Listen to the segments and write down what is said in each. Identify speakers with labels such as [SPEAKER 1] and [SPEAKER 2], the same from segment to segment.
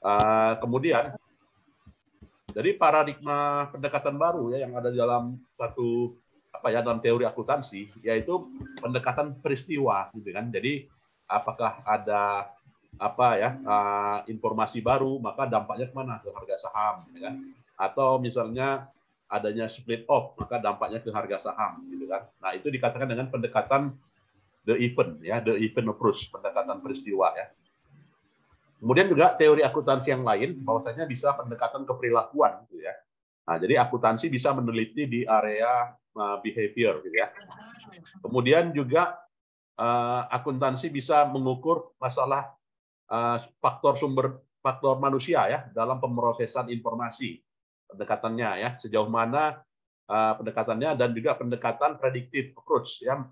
[SPEAKER 1] Eh, kemudian jadi paradigma pendekatan baru ya yang ada di dalam satu apa ya dalam teori akuntansi yaitu pendekatan peristiwa gitu kan. Jadi apakah ada apa ya uh, informasi baru maka dampaknya kemana ke harga saham gitu kan. Atau misalnya adanya split off maka dampaknya ke harga saham gitu kan. Nah, itu dikatakan dengan pendekatan the event ya, the event approach, pendekatan peristiwa ya. Kemudian juga teori akuntansi yang lain, bahwasanya bisa pendekatan keperilakuan, gitu ya. Nah, jadi akuntansi bisa meneliti di area eh, behavior, gitu ya. Kemudian juga eh, akuntansi bisa mengukur masalah eh, faktor sumber faktor manusia ya dalam pemrosesan informasi pendekatannya ya sejauh mana pendekatannya dan juga pendekatan prediktif approach ya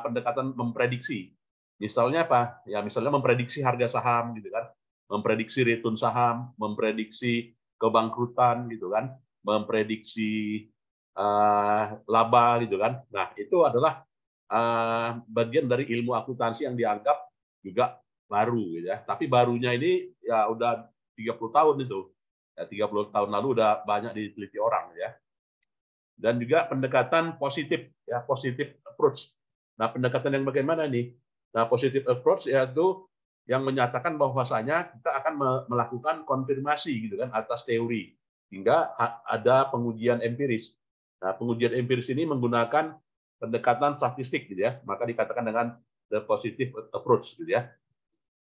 [SPEAKER 1] pendekatan memprediksi misalnya apa ya misalnya memprediksi harga saham gitu kan memprediksi return saham, memprediksi kebangkrutan gitu kan, memprediksi uh, laba gitu kan. Nah, itu adalah uh, bagian dari ilmu akuntansi yang dianggap juga baru gitu ya. Tapi barunya ini ya udah 30 tahun itu. Ya, 30 tahun lalu udah banyak diteliti orang ya. Dan juga pendekatan positif ya, positif approach. Nah, pendekatan yang bagaimana nih? Nah, positif approach yaitu yang menyatakan bahwasanya kita akan melakukan konfirmasi gitu kan atas teori hingga ada pengujian empiris. Nah, pengujian empiris ini menggunakan pendekatan statistik gitu ya, maka dikatakan dengan the positive approach gitu ya.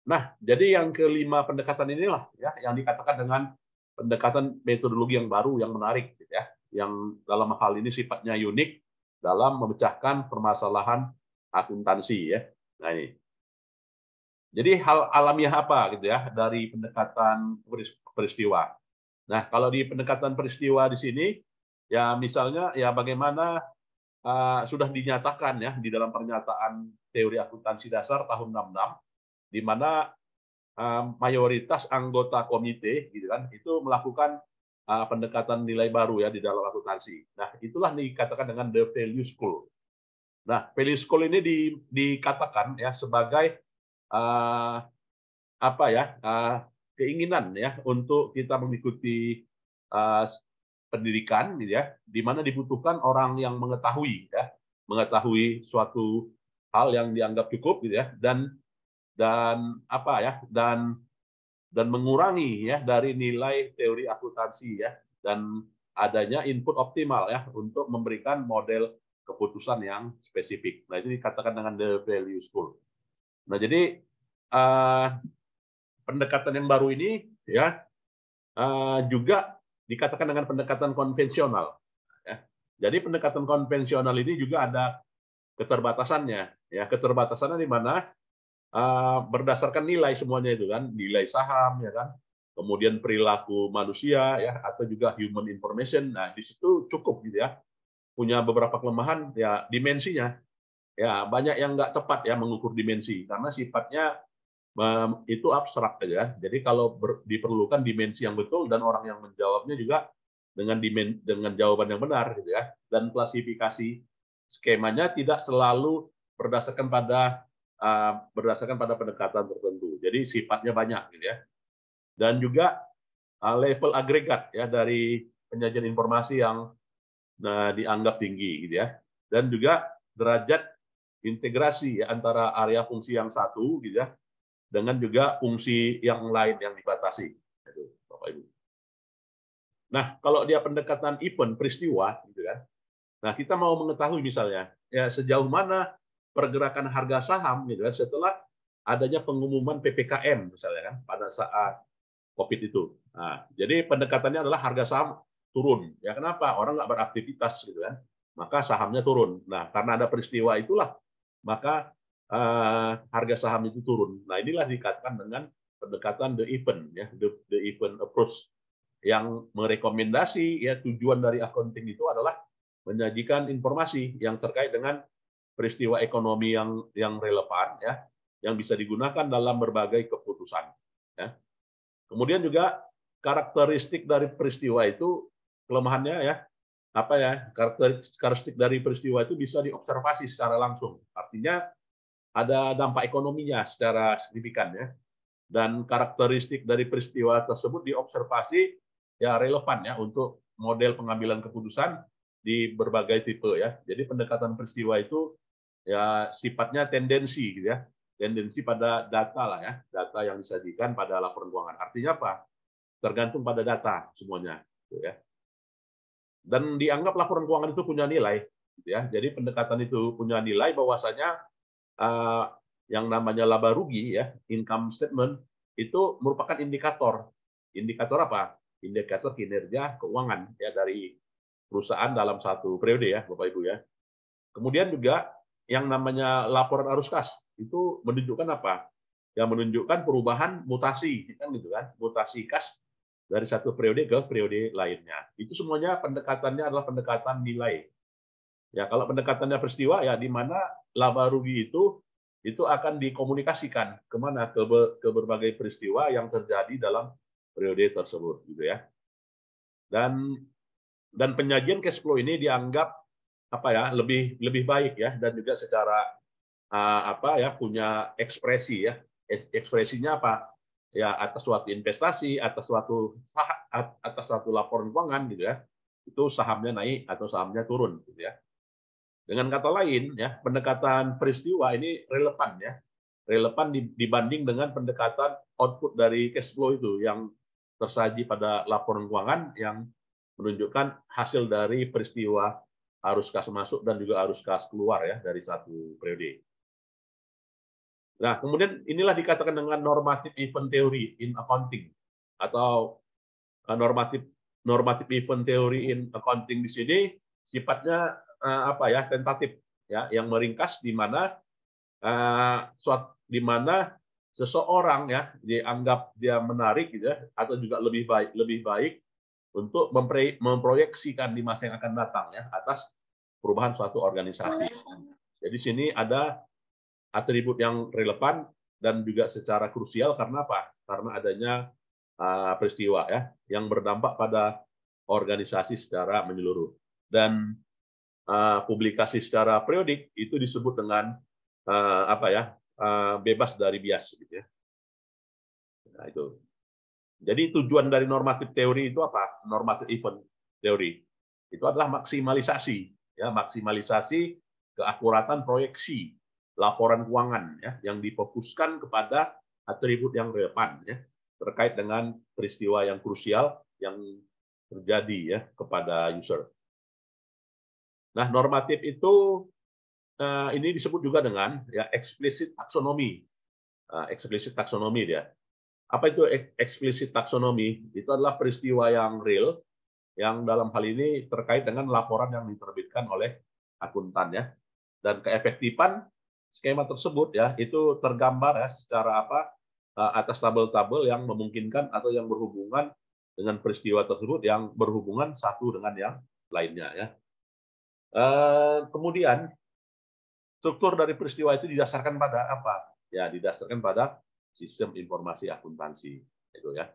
[SPEAKER 1] Nah, jadi yang kelima pendekatan inilah ya yang dikatakan dengan pendekatan metodologi yang baru yang menarik gitu ya, yang dalam hal ini sifatnya unik dalam memecahkan permasalahan akuntansi ya. Nah, ini jadi hal alamiah apa gitu ya dari pendekatan peristiwa. Nah, kalau di pendekatan peristiwa di sini ya misalnya ya bagaimana uh, sudah dinyatakan ya di dalam pernyataan teori akuntansi dasar tahun 66 di mana uh, mayoritas anggota komite gitu kan itu melakukan uh, pendekatan nilai baru ya di dalam akuntansi. Nah, itulah dikatakan dengan the value school. Nah, value school ini di, dikatakan ya sebagai uh, apa ya uh, keinginan ya untuk kita mengikuti uh, pendidikan gitu ya di mana dibutuhkan orang yang mengetahui ya mengetahui suatu hal yang dianggap cukup gitu ya dan dan apa ya dan dan mengurangi ya dari nilai teori akuntansi ya dan adanya input optimal ya untuk memberikan model keputusan yang spesifik. Nah ini dikatakan dengan the value school. Nah, jadi uh, pendekatan yang baru ini ya uh, juga dikatakan dengan pendekatan konvensional. Ya. Jadi pendekatan konvensional ini juga ada keterbatasannya. Ya, keterbatasannya di mana uh, berdasarkan nilai semuanya itu kan, nilai saham ya kan, kemudian perilaku manusia ya atau juga human information. Nah, di situ cukup gitu ya. Punya beberapa kelemahan ya dimensinya ya banyak yang nggak tepat ya mengukur dimensi karena sifatnya itu abstrak aja. Jadi kalau ber, diperlukan dimensi yang betul dan orang yang menjawabnya juga dengan dimen, dengan jawaban yang benar gitu ya. Dan klasifikasi skemanya tidak selalu berdasarkan pada uh, berdasarkan pada pendekatan tertentu. Jadi sifatnya banyak gitu ya. Dan juga uh, level agregat ya dari penyajian informasi yang nah, dianggap tinggi gitu ya. Dan juga derajat integrasi antara area fungsi yang satu gitu ya dengan juga fungsi yang lain yang dibatasi. Bapak Ibu. Nah, kalau dia pendekatan event peristiwa gitu kan. Nah, kita mau mengetahui misalnya ya sejauh mana pergerakan harga saham gitu kan setelah adanya pengumuman PPKM misalnya kan pada saat Covid itu. Nah, jadi pendekatannya adalah harga saham turun. Ya kenapa? Orang nggak beraktivitas gitu kan. Maka sahamnya turun. Nah, karena ada peristiwa itulah maka uh, harga saham itu turun. Nah, inilah dikatakan dengan pendekatan the event ya, the, the event approach yang merekomendasi ya tujuan dari accounting itu adalah menyajikan informasi yang terkait dengan peristiwa ekonomi yang yang relevan ya, yang bisa digunakan dalam berbagai keputusan ya. Kemudian juga karakteristik dari peristiwa itu kelemahannya ya apa ya karakteristik dari peristiwa itu bisa diobservasi secara langsung. Artinya ada dampak ekonominya secara signifikan ya. Dan karakteristik dari peristiwa tersebut diobservasi ya relevan ya untuk model pengambilan keputusan di berbagai tipe ya. Jadi pendekatan peristiwa itu ya sifatnya tendensi gitu ya. Tendensi pada data lah ya, data yang disajikan pada laporan keuangan. Artinya apa? Tergantung pada data semuanya gitu ya dan dianggap laporan keuangan itu punya nilai gitu ya jadi pendekatan itu punya nilai bahwasanya uh, yang namanya laba rugi ya income statement itu merupakan indikator indikator apa indikator kinerja keuangan ya dari perusahaan dalam satu periode ya Bapak Ibu ya kemudian juga yang namanya laporan arus kas itu menunjukkan apa ya menunjukkan perubahan mutasi kan gitu kan mutasi kas dari satu periode ke periode lainnya. Itu semuanya pendekatannya adalah pendekatan nilai. Ya, kalau pendekatannya peristiwa ya di mana laba rugi itu itu akan dikomunikasikan kemana ke, ke berbagai peristiwa yang terjadi dalam periode tersebut gitu ya. Dan dan penyajian cash flow ini dianggap apa ya lebih lebih baik ya dan juga secara uh, apa ya punya ekspresi ya ekspresinya apa ya atas suatu investasi, atas suatu atas suatu laporan keuangan gitu ya, itu sahamnya naik atau sahamnya turun gitu ya. Dengan kata lain ya, pendekatan peristiwa ini relevan ya. Relevan dibanding dengan pendekatan output dari cash flow itu yang tersaji pada laporan keuangan yang menunjukkan hasil dari peristiwa arus kas masuk dan juga arus kas keluar ya dari satu periode. Nah, kemudian inilah dikatakan dengan normative event theory in accounting atau eh, normatif normatif event theory in accounting di sini sifatnya eh, apa ya tentatif ya yang meringkas di mana uh, suat di mana seseorang ya dianggap dia menarik gitu ya, atau juga lebih baik lebih baik untuk memproyeksikan di masa yang akan datang ya atas perubahan suatu organisasi. Jadi sini ada atribut yang relevan dan juga secara krusial karena apa? Karena adanya uh, peristiwa ya yang berdampak pada organisasi secara menyeluruh dan uh, publikasi secara periodik itu disebut dengan uh, apa ya uh, bebas dari bias gitu ya. Nah itu. Jadi tujuan dari normatif teori itu apa? Normatif event teori itu adalah maksimalisasi ya maksimalisasi keakuratan proyeksi laporan keuangan ya yang difokuskan kepada atribut yang relevan ya terkait dengan peristiwa yang krusial yang terjadi ya kepada user. Nah, normatif itu eh, ini disebut juga dengan ya eksplisit taksonomi. Eh, eksplisit taksonomi dia. Apa itu eksplisit taksonomi? Itu adalah peristiwa yang real yang dalam hal ini terkait dengan laporan yang diterbitkan oleh akuntan ya. Dan keefektifan skema tersebut ya itu tergambar ya secara apa eh, atas tabel-tabel yang memungkinkan atau yang berhubungan dengan peristiwa tersebut yang berhubungan satu dengan yang lainnya ya. Eh, kemudian struktur dari peristiwa itu didasarkan pada apa? Ya didasarkan pada sistem informasi akuntansi itu ya.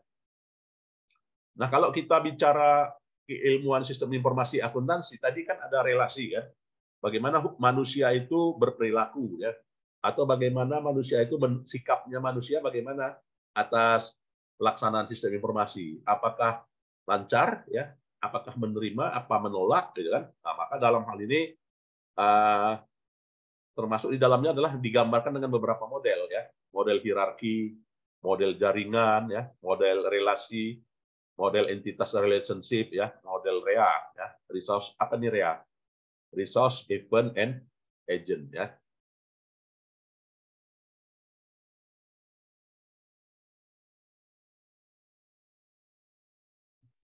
[SPEAKER 1] Nah kalau kita bicara keilmuan sistem informasi akuntansi tadi kan ada relasi kan bagaimana manusia itu berperilaku ya atau bagaimana manusia itu sikapnya manusia bagaimana atas pelaksanaan sistem informasi apakah lancar ya apakah menerima apa menolak gitu kan nah, maka dalam hal ini uh, termasuk di dalamnya adalah digambarkan dengan beberapa model ya model hierarki model jaringan ya model relasi model entitas relationship ya model REA ya resource apa nih REA resource, event, and agent ya.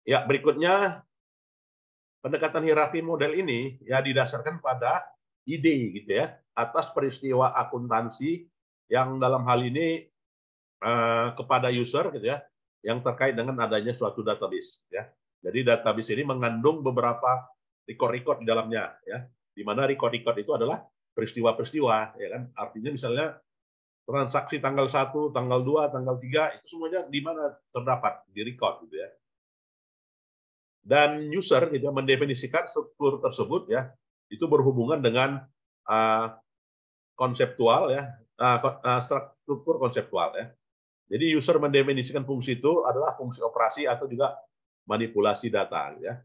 [SPEAKER 1] Ya, berikutnya pendekatan hierarki model ini ya didasarkan pada ide gitu ya atas peristiwa akuntansi yang dalam hal ini eh, kepada user gitu ya yang terkait dengan adanya suatu database ya. Jadi database ini mengandung beberapa record-record di dalamnya ya di mana record-record itu adalah peristiwa-peristiwa ya kan artinya misalnya transaksi tanggal 1, tanggal 2, tanggal 3 itu semuanya di mana terdapat di record gitu ya. Dan user gitu ya, mendefinisikan struktur tersebut ya itu berhubungan dengan uh, konseptual ya uh, struktur konseptual ya. Jadi user mendefinisikan fungsi itu adalah fungsi operasi atau juga manipulasi data ya.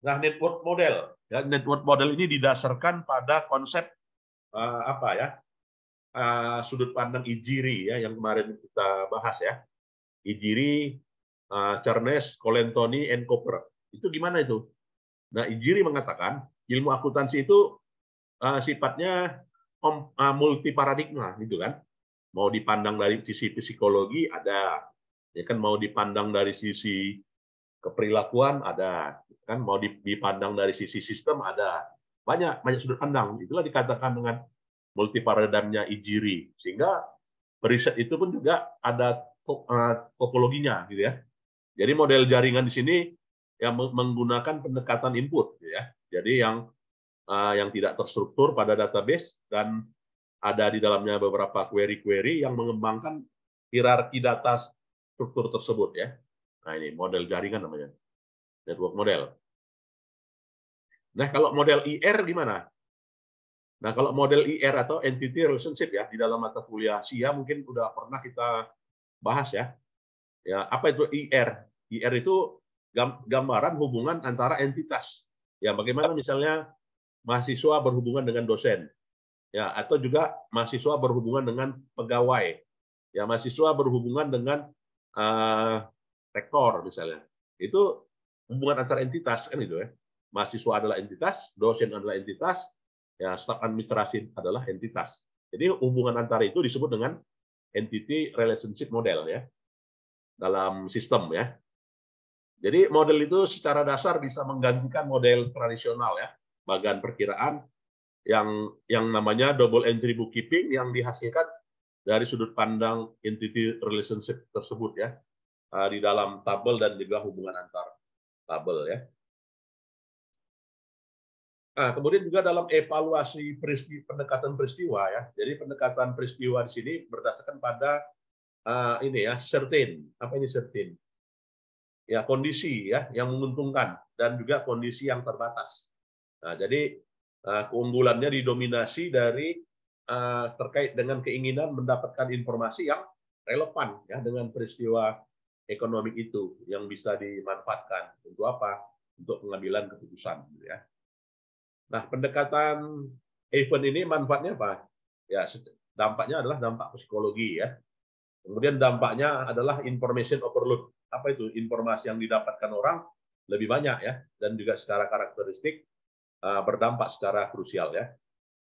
[SPEAKER 1] Nah, Network model, ya, network model ini didasarkan pada konsep uh, apa ya? Uh, sudut pandang Ijiri ya yang kemarin kita bahas ya. Ijiri, uh, eh, Charnes, Colentoni, and Cooper. Itu gimana itu? Nah, Ijiri mengatakan ilmu akuntansi itu uh, sifatnya om, uh, multi paradigma gitu kan. Mau dipandang dari sisi psikologi ada, ya kan mau dipandang dari sisi keperilakuan ada, kan mau dipandang dari sisi sistem ada, banyak banyak sudut pandang. Itulah dikatakan dengan multi paradigmnya Ijiri, sehingga periset itu pun juga ada eh, topologinya, gitu ya. Jadi model jaringan di sini yang menggunakan pendekatan input, gitu ya. Jadi yang eh, yang tidak terstruktur pada database dan ada di dalamnya beberapa query-query yang mengembangkan hierarki data struktur tersebut ya. Nah ini model jaringan namanya, network model. Nah kalau model IR gimana? Nah kalau model IR atau entity relationship ya di dalam mata kuliah SIA mungkin sudah pernah kita bahas ya. Ya apa itu IR? IR itu gambaran hubungan antara entitas. Ya bagaimana misalnya mahasiswa berhubungan dengan dosen, ya atau juga mahasiswa berhubungan dengan pegawai ya mahasiswa berhubungan dengan uh, rektor misalnya. Itu hubungan antar entitas kan itu ya. Mahasiswa adalah entitas, dosen adalah entitas, ya staf administrasi adalah entitas. Jadi hubungan antara itu disebut dengan entity relationship model ya dalam sistem ya. Jadi model itu secara dasar bisa menggantikan model tradisional ya, bagian perkiraan yang yang namanya double entry bookkeeping yang dihasilkan dari sudut pandang entity relationship tersebut ya. Uh, di dalam tabel dan juga hubungan antar tabel ya. Nah, kemudian juga dalam evaluasi peristiwa, pendekatan peristiwa ya. Jadi pendekatan peristiwa di sini berdasarkan pada uh, ini ya certain. Apa ini certain? Ya kondisi ya yang menguntungkan dan juga kondisi yang terbatas. Nah, jadi uh, keunggulannya didominasi dari uh, terkait dengan keinginan mendapatkan informasi yang relevan ya dengan peristiwa ekonomi itu yang bisa dimanfaatkan untuk apa? Untuk pengambilan keputusan. Gitu ya. Nah, pendekatan event ini manfaatnya apa? Ya, dampaknya adalah dampak psikologi ya. Kemudian dampaknya adalah information overload. Apa itu? Informasi yang didapatkan orang lebih banyak ya, dan juga secara karakteristik ah, berdampak secara krusial ya.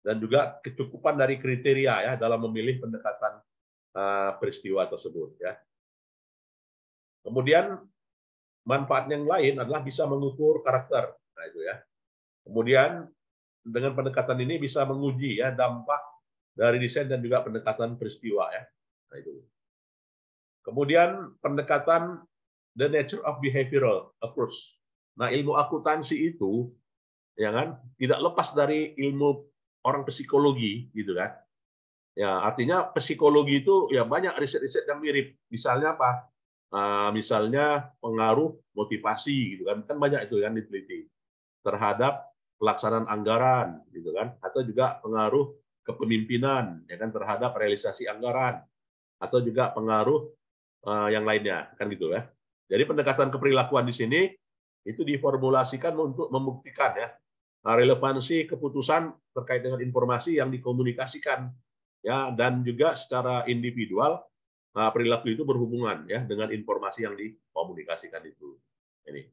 [SPEAKER 1] Dan juga kecukupan dari kriteria ya dalam memilih pendekatan ah, peristiwa tersebut ya. Kemudian manfaat yang lain adalah bisa mengukur karakter. Nah, itu ya. Kemudian dengan pendekatan ini bisa menguji ya dampak dari desain dan juga pendekatan peristiwa ya. Nah, itu. Kemudian pendekatan the nature of behavioral approach. Nah, ilmu akuntansi itu ya kan tidak lepas dari ilmu orang psikologi gitu kan. Ya, artinya psikologi itu ya banyak riset-riset yang mirip. Misalnya apa? Ah, misalnya pengaruh motivasi gitu kan kan banyak itu kan diteliti terhadap pelaksanaan anggaran gitu kan atau juga pengaruh kepemimpinan ya kan terhadap realisasi anggaran atau juga pengaruh uh, yang lainnya kan gitu ya jadi pendekatan keperilakuan di sini itu diformulasikan untuk membuktikan ya eh, relevansi keputusan terkait dengan informasi yang dikomunikasikan ya dan juga secara individual Nah, perilaku itu berhubungan ya dengan informasi yang dikomunikasikan itu. Ini.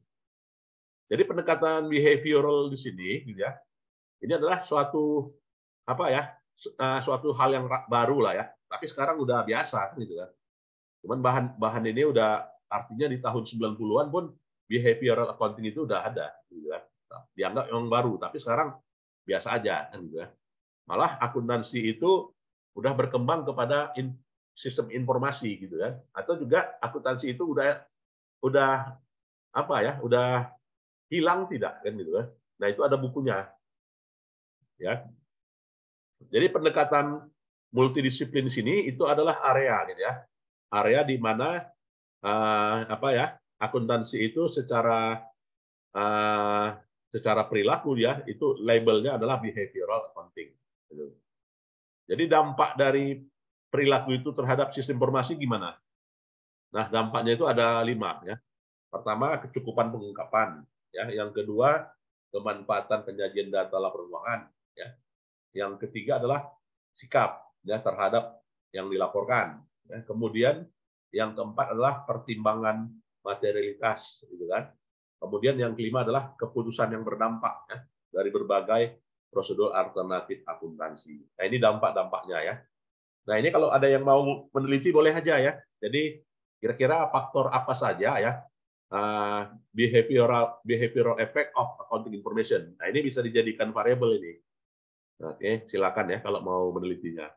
[SPEAKER 1] Jadi pendekatan behavioral di sini ya. Ini adalah suatu apa ya? Eh, suatu hal yang baru lah ya. Tapi sekarang udah biasa gitu kan. Cuman bahan bahan ini udah artinya di tahun 90-an pun behavioral accounting itu udah ada gitu kan. Nah, dianggap yang baru, tapi sekarang biasa aja kan gitu kan. Malah akuntansi itu udah berkembang kepada sistem informasi gitu kan, Atau juga akuntansi itu udah udah apa ya, udah hilang tidak kan gitu kan. Nah, itu ada bukunya. Ya. Jadi pendekatan multidisiplin sini itu adalah area gitu ya. Area di mana uh, apa ya? akuntansi itu secara uh, secara perilaku ya itu labelnya adalah behavioral accounting. Gitu. Jadi dampak dari perilaku itu terhadap sistem informasi gimana? Nah, dampaknya itu ada lima. Ya. Pertama, kecukupan pengungkapan. Ya. Yang kedua, kemanfaatan penyajian data laporan keuangan. Ya. Yang ketiga adalah sikap ya, terhadap yang dilaporkan. Ya. Kemudian yang keempat adalah pertimbangan materialitas, gitu kan. Kemudian yang kelima adalah keputusan yang berdampak ya, dari berbagai prosedur alternatif akuntansi. Nah, ini dampak-dampaknya ya. Nah ini kalau ada yang mau meneliti boleh aja ya. Jadi kira-kira faktor apa saja ya uh, behavioral behavioral effect of accounting information. Nah ini bisa dijadikan variabel ini. Oke, okay, silakan ya kalau mau menelitinya.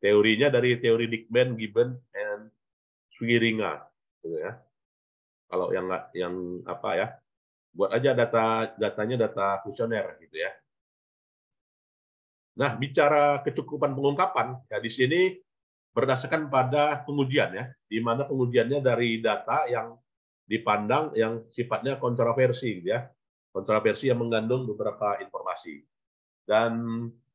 [SPEAKER 1] Teorinya dari teori Dickman, Gibbon, and Swieringa. gitu ya. Kalau yang yang apa ya, buat aja data datanya data kuesioner gitu ya. Nah, bicara kecukupan pengungkapan, ya di sini berdasarkan pada pengujian ya, di mana pengujiannya dari data yang dipandang yang sifatnya kontroversi gitu ya. Kontroversi yang mengandung beberapa informasi. Dan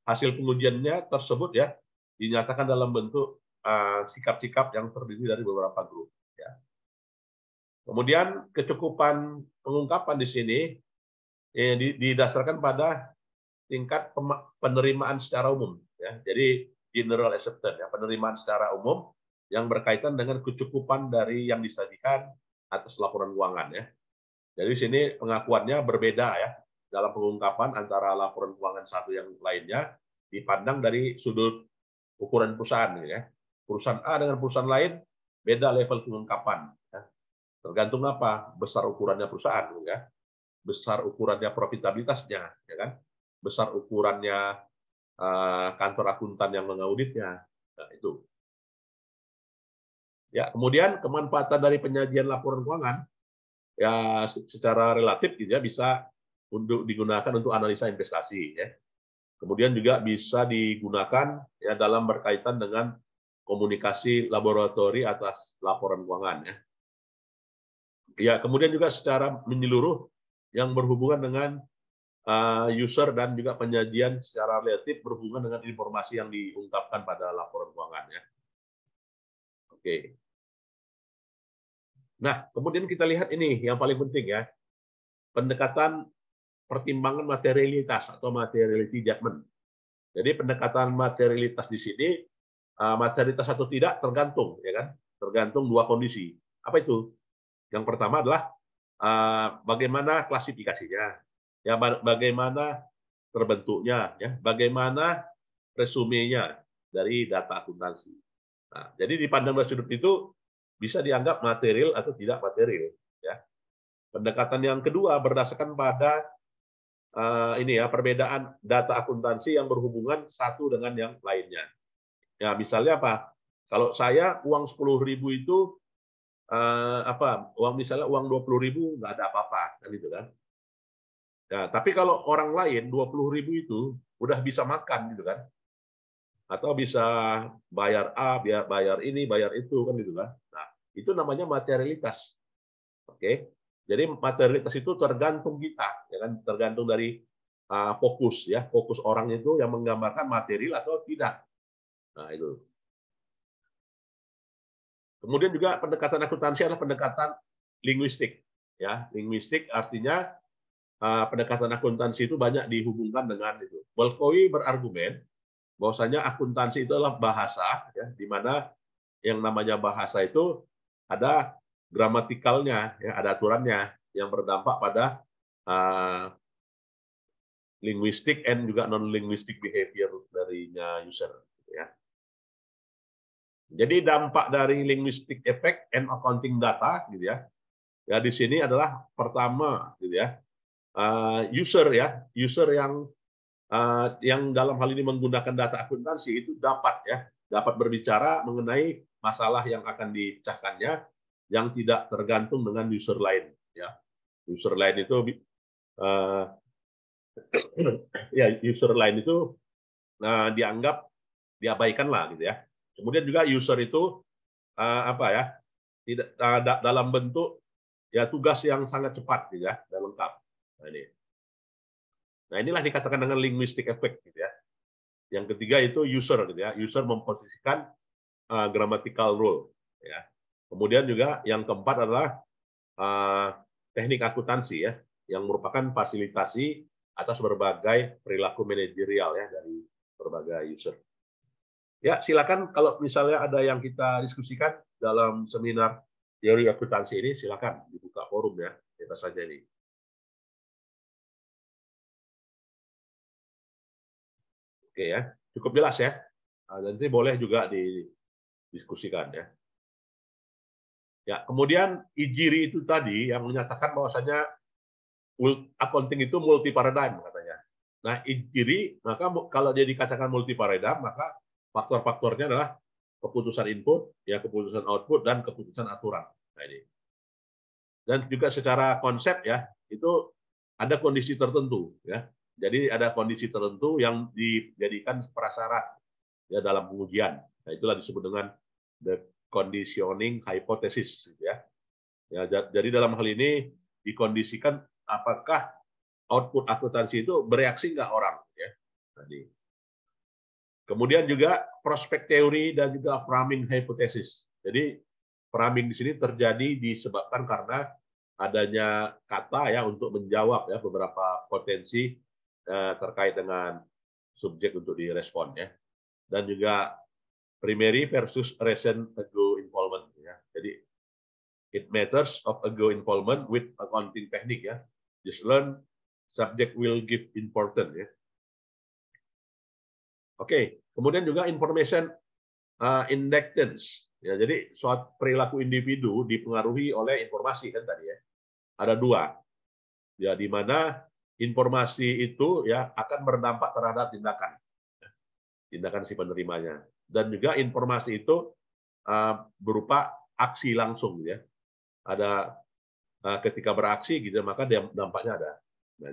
[SPEAKER 1] hasil pengujiannya tersebut ya dinyatakan dalam bentuk eh, sikap-sikap uh, yang terdiri dari beberapa grup ya. Kemudian kecukupan pengungkapan di sini eh, didasarkan pada tingkat penerimaan secara umum. Ya. Jadi general acceptance, ya, penerimaan secara umum yang berkaitan dengan kecukupan dari yang disajikan atas laporan keuangan. Ya. Jadi sini pengakuannya berbeda ya dalam pengungkapan antara laporan keuangan satu yang lainnya dipandang dari sudut ukuran perusahaan ya. Perusahaan A dengan perusahaan lain beda level pengungkapan. Ya. Tergantung apa besar ukurannya perusahaan ya, besar ukurannya profitabilitasnya ya kan besar ukurannya eh, kantor akuntan yang mengauditnya. Nah, itu. Ya, kemudian kemanfaatan dari penyajian laporan keuangan ya secara relatif gitu ya bisa untuk digunakan untuk analisa investasi ya. Kemudian juga bisa digunakan ya dalam berkaitan dengan komunikasi laboratori atas laporan keuangan ya. Ya, kemudian juga secara menyeluruh yang berhubungan dengan Eh, user dan juga penyajian secara relatif berhubungan dengan informasi yang diungkapkan pada laporan keuangannya. Oke. Nah, kemudian kita lihat ini yang paling penting ya. Pendekatan pertimbangan materialitas atau materiality judgment. Jadi pendekatan materialitas di sini eh, materialitas atau tidak tergantung ya kan? Tergantung dua kondisi. Apa itu? Yang pertama adalah eh, bagaimana klasifikasinya ya bagaimana terbentuknya, ya bagaimana resumenya dari data akuntansi. Nah, jadi di pandang sudut itu bisa dianggap material atau tidak material. Ya. Pendekatan yang kedua berdasarkan pada uh, ini ya perbedaan data akuntansi yang berhubungan satu dengan yang lainnya. Ya misalnya apa? Kalau saya uang 10.000 itu uh, apa uang misalnya uang 20.000 nggak ada apa-apa kan gitu kan. Ya, tapi kalau orang lain 20.000 ribu itu udah bisa makan gitu kan. Atau bisa bayar A, biar bayar ini, bayar itu kan gitu kan. Nah, itu namanya materialitas. Oke. Jadi materialitas itu tergantung kita, ya kan? Tergantung dari uh, fokus ya, fokus orang itu yang menggambarkan material atau tidak. Nah, itu. Kemudian juga pendekatan akuntansi adalah pendekatan linguistik ya. Linguistik artinya Ah, pendekatan akuntansi itu banyak dihubungkan dengan itu. Belkowi berargumen bahwasanya akuntansi itu adalah bahasa, ya, di mana yang namanya bahasa itu ada gramatikalnya, ya, ada aturannya yang berdampak pada uh, linguistik and juga non linguistik behavior darinya user. Ya. Jadi dampak dari linguistic effect and accounting data, gitu ya. Ya di sini adalah pertama, gitu ya Eh, user ya, user yang uh, yang dalam hal ini menggunakan data akuntansi itu dapat ya, dapat berbicara mengenai masalah yang akan dipecahkannya yang tidak tergantung dengan user lain ya. User lain itu uh, ya user lain itu uh, dianggap diabaikan lah gitu ya. Kemudian juga user itu uh, apa ya? tidak uh, dalam bentuk ya tugas yang sangat cepat gitu ya dan lengkap. Nah, ini. nah inilah dikatakan dengan linguistic effect gitu ya. Yang ketiga itu user gitu ya. User memposisikan uh, grammatical rule ya. Kemudian juga yang keempat adalah uh, teknik akuntansi ya yang merupakan fasilitasi atas berbagai perilaku manajerial ya dari berbagai user. Ya, silakan kalau misalnya ada yang kita diskusikan dalam seminar teori akuntansi ini silakan dibuka forum ya, kita saja ini. Oke ya, cukup jelas ya. Nah, nanti boleh juga didiskusikan ya. Ya, kemudian Ijiri itu tadi yang menyatakan bahwasanya accounting itu multi paradigm katanya. Nah, Ijiri maka kalau dia dikatakan multi paradigm maka faktor-faktornya adalah keputusan input, ya keputusan output dan keputusan aturan. Nah, ini. Dan juga secara konsep ya, itu ada kondisi tertentu ya. Jadi ada kondisi tertentu yang dijadikan prasyarat ya dalam pengujian. Nah, itulah disebut dengan the conditioning hypothesis gitu ya. ya. Jadi dalam hal ini dikondisikan apakah output akuntansi itu bereaksi nggak orang ya. Tadi. Kemudian juga prospek teori dan juga framing hypothesis. Jadi framing di sini terjadi disebabkan karena adanya kata ya untuk menjawab ya beberapa potensi eh, terkait dengan subjek untuk direspon ya. Dan juga primary versus recent ego involvement ya. Jadi it matters of ego involvement with accounting teknik ya. Just learn subject will give important ya. Oke, okay. kemudian juga information uh, Ya, jadi soal perilaku individu dipengaruhi oleh informasi kan tadi ya. Ada dua. Ya, di mana informasi itu ya akan berdampak terhadap tindakan tindakan si penerimanya dan juga informasi itu uh, berupa aksi langsung ya ada uh, ketika beraksi gitu maka dampaknya ada nah,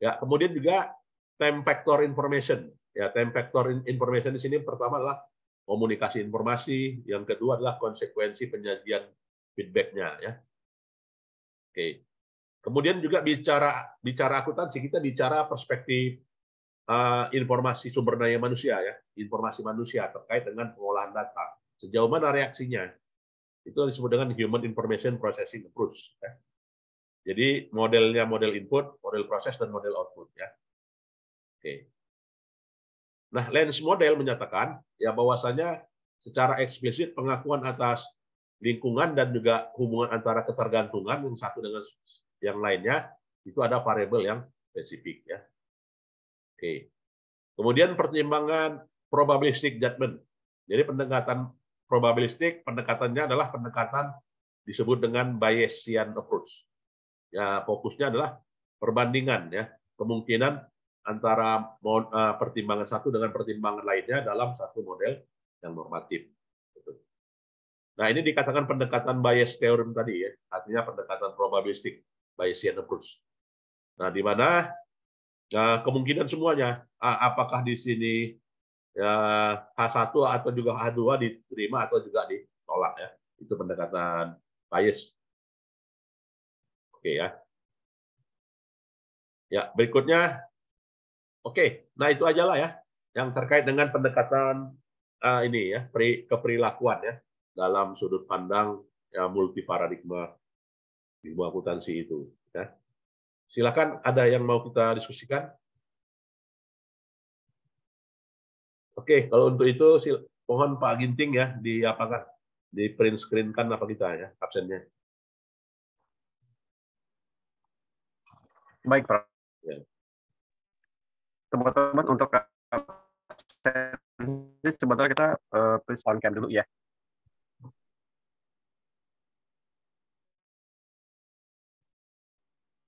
[SPEAKER 1] ya kemudian juga time factor information ya time factor information di sini pertama adalah komunikasi informasi yang kedua adalah konsekuensi penyajian feedbacknya ya oke okay. Kemudian juga bicara bicara akuntansi kita bicara perspektif uh, informasi sumber daya manusia ya, informasi manusia terkait dengan pengolahan data. Sejauh mana reaksinya? Itu disebut dengan human information processing approach. Ya. Jadi modelnya model input, model proses dan model output ya. Oke. Nah, lens model menyatakan ya bahwasanya secara eksplisit pengakuan atas lingkungan dan juga hubungan antara ketergantungan yang satu dengan yang lainnya itu ada variabel yang spesifik ya. Oke. Kemudian pertimbangan probabilistik judgment. Jadi pendekatan probabilistik pendekatannya adalah pendekatan disebut dengan Bayesian approach. Ya, fokusnya adalah perbandingan ya, kemungkinan antara eh, pertimbangan satu dengan pertimbangan lainnya dalam satu model yang normatif. Gitu. Nah, ini dikatakan pendekatan bias theorem tadi ya, artinya pendekatan probabilistik. Bayesian approach. Nah, di mana nah, kemungkinan semuanya apakah di sini ya, H1 atau juga H2 diterima atau juga ditolak ya. Itu pendekatan bias. Oke ya. Ya, berikutnya Oke, nah itu ajalah ya yang terkait dengan pendekatan uh, ini ya, keperilakuan ya dalam sudut pandang ya, multi paradigma di bawah akuntansi itu. Ya. Silakan ada yang mau kita diskusikan. Oke, kalau untuk itu mohon Pak Ginting ya di apakah di print screen kan apa kita ya absennya. Baik Pak. Ya. Teman-teman untuk absen sebentar kita uh, please on cam dulu ya.